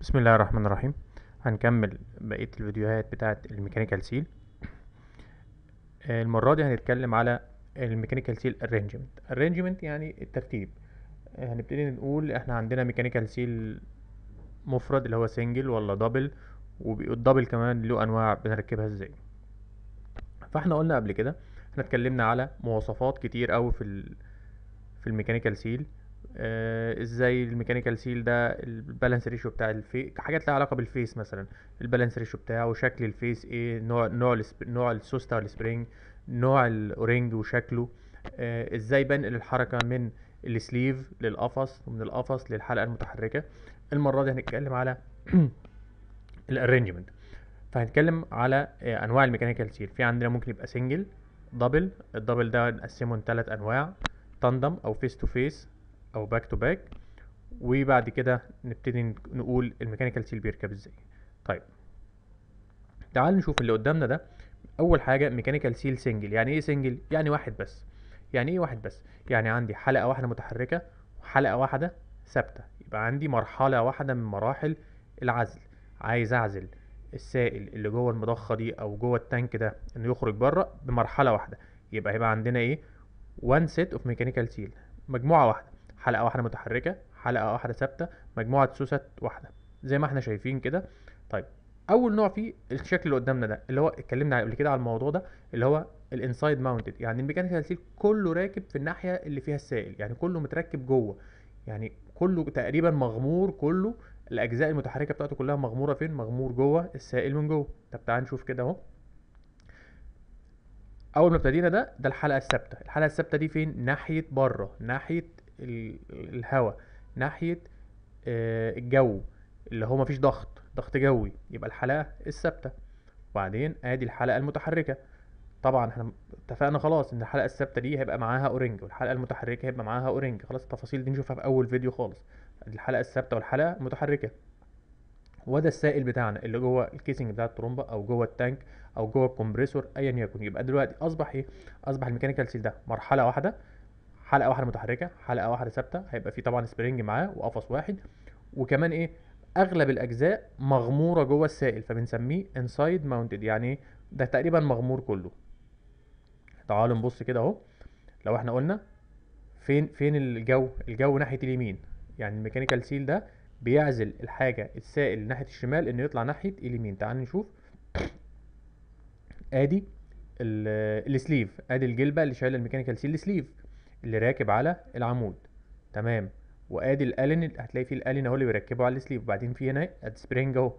بسم الله الرحمن الرحيم هنكمل بقية الفيديوهات بتاعة الميكانيكال سيل المرة دي هنتكلم على الميكانيكال سيل ارينجمنت ارينجمنت يعني الترتيب هنبتدي نقول احنا عندنا ميكانيكال سيل مفرد اللي هو سنجل ولا دبل والدبل كمان له انواع بنركبها ازاي فاحنا قلنا قبل كده احنا اتكلمنا على مواصفات كتير قوي في في الميكانيكال سيل آه، ازاي الميكانيكال سيل ده البالانس ريشيو بتاع الفي حاجات لها علاقه بالفيس مثلا البالانس ريشيو بتاعه شكل الفيس ايه نوع نوع السب... نوع السوستا والسبرينج نوع الاورنج وشكله آه ازاي بنقل الحركه من السليف للقفص ومن القفص للحلقه المتحركه المره دي هنتكلم على الارينجمنت فهنتكلم على آه انواع الميكانيكال سيل في عندنا ممكن يبقى سنجل دبل الدبل ده نقسمه لثلاث انواع تندم او فيس تو فيس او باك تو باك وبعد كده نبتدي نقول الميكانيكال سيل بيركب ازاي طيب تعال نشوف اللي قدامنا ده اول حاجه ميكانيكال سيل سنجل يعني ايه سنجل يعني واحد بس يعني ايه واحد بس يعني عندي حلقه واحده متحركه وحلقه واحده ثابته يبقى عندي مرحله واحده من مراحل العزل عايز اعزل السائل اللي جوه المضخه دي او جوه التانك ده انه يخرج بره بمرحله واحده يبقى هيبقى عندنا ايه وان سيت اوف ميكانيكال سيل مجموعه واحده حلقه واحده متحركه حلقه واحده ثابته مجموعه سوست واحده زي ما احنا شايفين كده طيب اول نوع فيه الشكل اللي قدامنا ده اللي هو اتكلمنا قبل كده على الموضوع ده اللي هو الانسايد ماونتد يعني الميكانيكال سيل كله راكب في الناحيه اللي فيها السائل يعني كله متركب جوه يعني كله تقريبا مغمور كله الاجزاء المتحركه بتاعته كلها مغموره فين مغمور جوه السائل من جوه طب تعال نشوف كده اهو اول ما ابتدينا ده ده الحلقه الثابته الحلقه الثابته دي فين ناحيه بره ناحيه الهواء ناحية آه، الجو اللي هو مفيش ضغط ضغط جوي يبقى الحلقة الثابتة وبعدين ادي الحلقة المتحركة طبعا احنا اتفقنا خلاص ان الحلقة الثابتة دي هيبقى معاها اورنج والحلقة المتحركة هيبقى معاها اورنج خلاص التفاصيل دي نشوفها في اول فيديو خالص الحلقة الثابتة والحلقة المتحركة وده السائل بتاعنا اللي جوه الكيسنج بتاع الترومبه او جوه التانك او جوه الكمبريسور ايا يكن يبقى دلوقتي اصبح ايه اصبح الميكانيكال سيل ده مرحله واحده حلقه واحده متحركه حلقه واحده ثابته هيبقى في طبعا سبرينج معاه وقفص واحد وكمان ايه اغلب الاجزاء مغموره جوه السائل فبنسميه انسايد ماونتد يعني ده تقريبا مغمور كله تعالوا نبص كده اهو لو احنا قلنا فين فين الجو الجو ناحيه اليمين يعني الميكانيكال سيل ده بيعزل الحاجه السائل ناحيه الشمال انه يطلع ناحيه اليمين تعال نشوف ادي السليف ادي الجلبه اللي شايله الميكانيكال سيل السليف اللي راكب على العمود تمام وادي الالن هتلاقي فيه الالن اهو اللي بيركبه على السليب وبعدين في هنا ادي سبرينج اهو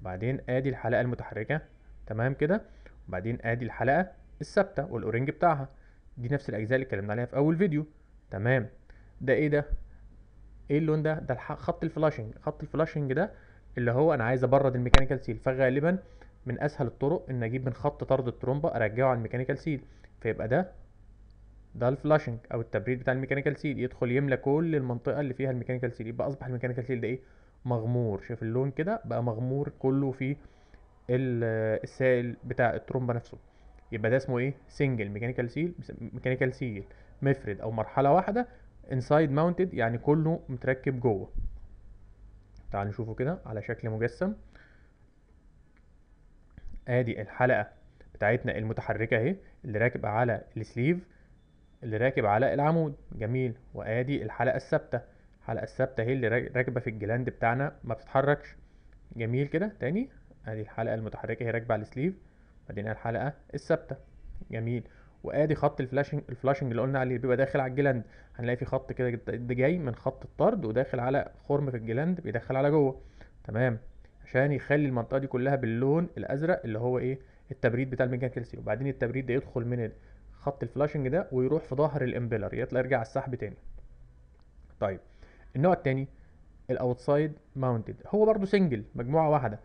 وبعدين ادي الحلقه المتحركه تمام كده وبعدين ادي الحلقه الثابته والاورنج بتاعها دي نفس الاجزاء اللي اتكلمنا عليها في اول فيديو تمام ده ايه ده ايه اللون ده ده خط الفلاشنج خط الفلاشنج ده اللي هو انا عايز ابرد الميكانيكال سيل فغالبا من اسهل الطرق ان اجيب من خط طرد الترومبه ارجعه على الميكانيكال سيل فيبقى ده ده الفلاشنج او التبريد بتاع الميكانيكال سيل يدخل يملى كل المنطقه اللي فيها الميكانيكال سيل يبقى اصبح الميكانيكال سيل ده ايه مغمور شايف اللون كده بقى مغمور كله في آه، السائل بتاع الترومبه نفسه يبقى ده اسمه ايه سنجل ميكانيكال سيل ميكانيكال سيل مفرد او مرحله واحده انسايد ماونتد يعني كله متركب جوه تعال نشوفه كده على شكل مجسم ادي الحلقه بتاعتنا المتحركه اهي اللي راكبه على السليف اللي راكب على العمود جميل وادي الحلقه الثابته الحلقه الثابته هي اللي راكبه في الجلاند بتاعنا ما بتتحركش جميل كده تاني ادي الحلقه المتحركه هي راكبه على السليف ادينا الحلقه الثابته جميل وادي خط الفلاشنج الفلاشنج اللي قلنا عليه بيبقى داخل على الجلاند هنلاقي في خط كده جاي من خط الطرد وداخل على خرم في الجلاند بيدخل على جوه تمام عشان يخلي المنطقه دي كلها باللون الازرق اللي هو ايه التبريد بتاع الميكانيكال كالسيوم وبعدين التبريد ده يدخل من خط الفلاشنج ده ويروح في ظهر الامبيلر يطلع يرجع على السحب تاني طيب النوع التاني الاوتسايد ماونتد هو برضو سنجل مجموعه واحده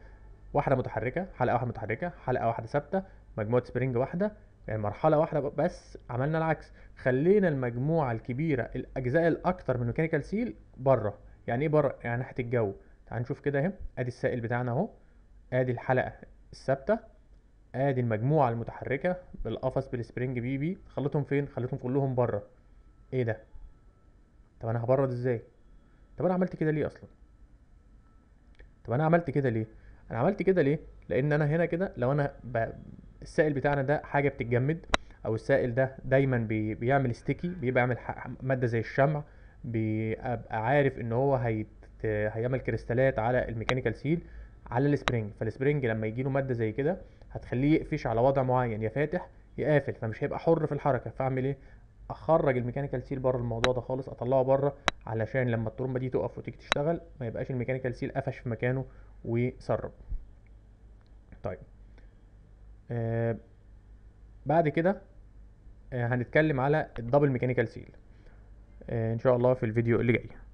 واحده متحركه حلقه واحده متحركه حلقه واحده ثابته مجموعه سبرينج واحده يعني مرحله واحده بس عملنا العكس خلينا المجموعه الكبيره الاجزاء الاكتر من ميكانيكال سيل بره يعني ايه بره يعني ناحيه الجو تعال نشوف كده اهي ادي السائل بتاعنا اهو ادي الحلقه الثابته ادي آه، المجموعه المتحركه بالقفص بالسبرينج بي بي خليتهم فين خليتهم كلهم بره ايه ده طب انا هبرد ازاي طب انا عملت كده ليه اصلا طب انا عملت كده ليه انا عملت كده ليه لان انا هنا كده لو انا ب... السائل بتاعنا ده حاجه بتتجمد او السائل ده دايما بي... بيعمل ستيكي بيبقى عامل ح... ماده زي الشمع بيبقى عارف ان هو هيت... هيعمل كريستالات على الميكانيكال سيل على السبرينج فالسبرينج لما يجي له ماده زي كده هتخليه يقفش على وضع معين يا فاتح يا قافل فمش هيبقى حر في الحركه فاعمل ايه اخرج الميكانيكال سيل بره الموضوع ده خالص اطلعه بره علشان لما الترومبه دي تقف وتيجي تشتغل ما يبقاش الميكانيكال سيل قفش في مكانه وسرب طيب آه بعد كده آه هنتكلم على الدبل ميكانيكال سيل آه ان شاء الله في الفيديو اللي جاي